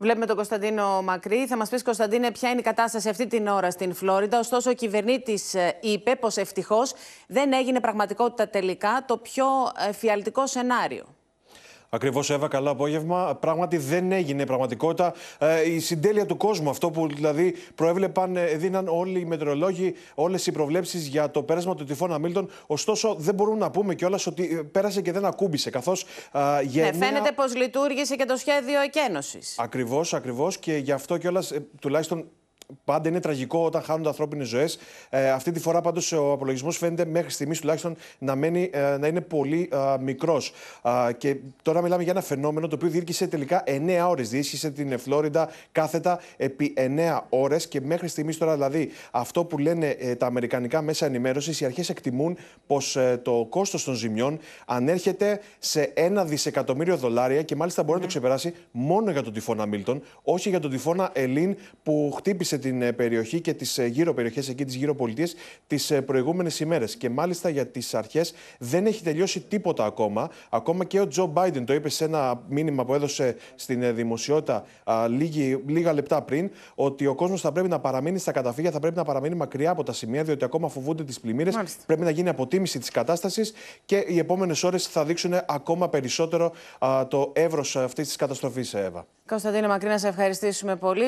Βλέπουμε τον Κωνσταντίνο Μακρύ. Θα μας πεις, Κωνσταντίνε, ποια είναι η κατάσταση αυτή την ώρα στην Φλόριντα. Ωστόσο, ο κυβερνήτης ε, είπε πως ευτυχώς δεν έγινε πραγματικότητα τελικά το πιο ε, φιαλτικό σενάριο. Ακριβώς, Εύα, καλό απόγευμα. Πράγματι δεν έγινε πραγματικότητα ε, η συντέλεια του κόσμου. Αυτό που δηλαδή προέβλεπαν, ε, δίναν όλοι οι μετρολόγοι, όλες οι προβλέψεις για το πέρασμα του τυφώνα Μίλτον. Ωστόσο, δεν μπορούμε να πούμε κιόλας ότι ε, πέρασε και δεν ακούμπησε. Καθώς για. Ναι, φαίνεται πως λειτουργήσε και το σχέδιο εκένωσης. Ακριβώς, ακριβώς. Και γι' αυτό κιόλας τουλάχιστον πάντα είναι τραγικό όταν χάνονται ανθρώπινες ζωές. Ε, αυτή τη φορά πάντως ο απολογισμός φαίνεται μέχρι στιγμής τουλάχιστον να, μένει, ε, να είναι πολύ ε, μικρός. και τώρα μιλάμε για ένα φαινόμενο το οποίο διήρκησε τελικά 9 ώρε. Διήρκησε την Φλόριντα κάθετα επί 9 ώρες και μέχρι στιγμής τώρα δηλαδή αυτό που λένε ε, τα αμερικανικά μέσα ενημέρωσης, οι αρχές εκτιμούν πως ε, το κόστος των ζημιών ανέρχεται σε ένα δισεκατομμύριο δολάρια και μάλιστα μπορεί να το ναι. ξεπεράσει μόνο για τον τυφώνα Μίλτον, όχι για τον τυφώνα Ελίν που χτύπησε την ε, περιοχή και τις ε, γύρω περιοχές, εκεί τις γύρω πολιτείες, τις ε, προηγούμενες ημέρες. Και μάλιστα για τις αρχές δεν έχει τελειώσει τίποτα ακόμα. Ακόμα και ο Τζο Μπάιντεν το είπε σε ένα μήνυμα που έδωσε στην δημοσιότητα λίγη, λίγα λεπτά πριν, ότι ο κόσμος θα πρέπει να παραμείνει στα καταφύγια, θα πρέπει να παραμείνει μακριά από τα σημεία, διότι ακόμα φοβούνται τις πλημμύρες. Πρέπει να γίνει αποτίμηση της κατάστασης και οι επόμενες ώρες θα δείξουν ακόμα περισσότερο α, το εύρος αυτής της καταστροφής, Εύα. Κωνσταντίνε Μακρύ, να σε ευχαριστήσουμε πολύ.